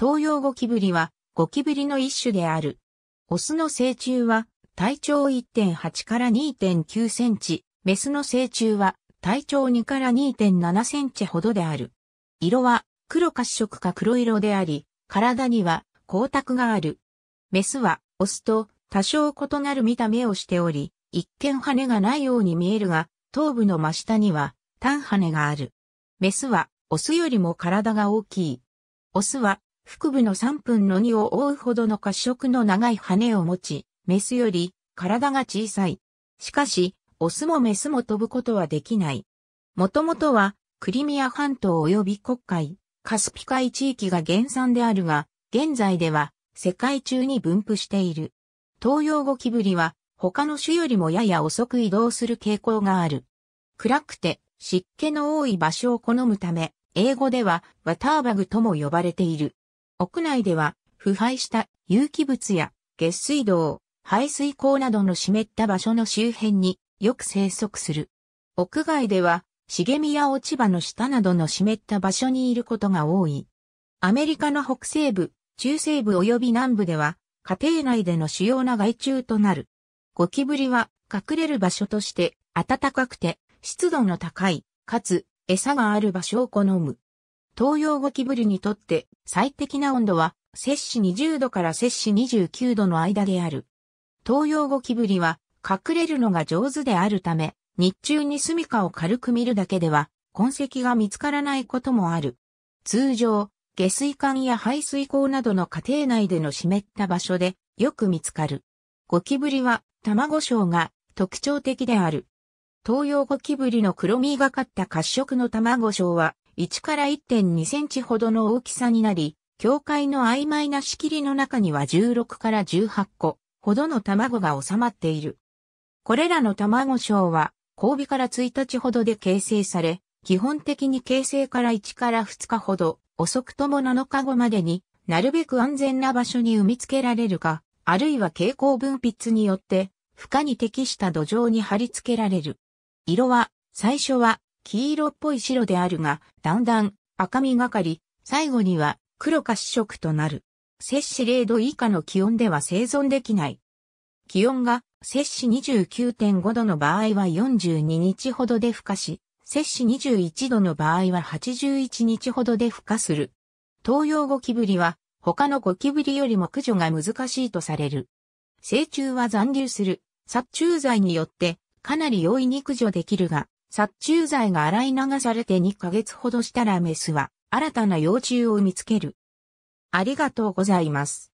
東洋ゴキブリはゴキブリの一種である。オスの成虫は体長1.8から2.9センチ、メスの成虫は体長2から2.7センチほどである。色は黒褐色か黒色であり、体には光沢がある。メスはオスと多少異なる見た目をしており、一見羽がないように見えるが、頭部の真下には単羽がある。メスはオスよりも体が大きい。オスは腹部の3分の2を覆うほどの褐色の長い羽を持ち、メスより体が小さい。しかし、オスもメスも飛ぶことはできない。もともとは、クリミア半島及び国海、カスピ海地域が原産であるが、現在では世界中に分布している。東洋ゴキブリは他の種よりもやや遅く移動する傾向がある。暗くて湿気の多い場所を好むため、英語ではワターバグとも呼ばれている。屋内では、腐敗した有機物や下水道、排水溝などの湿った場所の周辺によく生息する。屋外では、茂みや落ち葉の下などの湿った場所にいることが多い。アメリカの北西部、中西部及び南部では、家庭内での主要な害虫となる。ゴキブリは隠れる場所として暖かくて湿度の高い、かつ餌がある場所を好む。東洋ゴキブリにとって最適な温度は摂氏20度から摂氏29度の間である。東洋ゴキブリは隠れるのが上手であるため、日中に住処を軽く見るだけでは痕跡が見つからないこともある。通常、下水管や排水口などの家庭内での湿った場所でよく見つかる。ゴキブリは卵床が特徴的である。東洋ゴキブリの黒みがかった褐色の卵床は1から1.2センチほどの大きさになり、境界の曖昧な仕切りの中には16から18個ほどの卵が収まっている。これらの卵床は、交尾から1日ほどで形成され、基本的に形成から1から2日ほど、遅くとも7日後までになるべく安全な場所に産み付けられるか、あるいは蛍光分泌によって、負荷に適した土壌に貼り付けられる。色は、最初は黄色っぽい白であるが、だんだん赤みがかり、最後には黒か紫色となる。摂氏0度以下の気温では生存できない。気温が摂氏29.5度の場合は42日ほどで孵化し、摂氏21度の場合は81日ほどで孵化する。東洋ゴキブリは他のゴキブリよりも駆除が難しいとされる。成虫は残留する殺虫剤によってかなり容易に駆除できるが、殺虫剤が洗い流されて2ヶ月ほどしたらメスは新たな幼虫を見つける。ありがとうございます。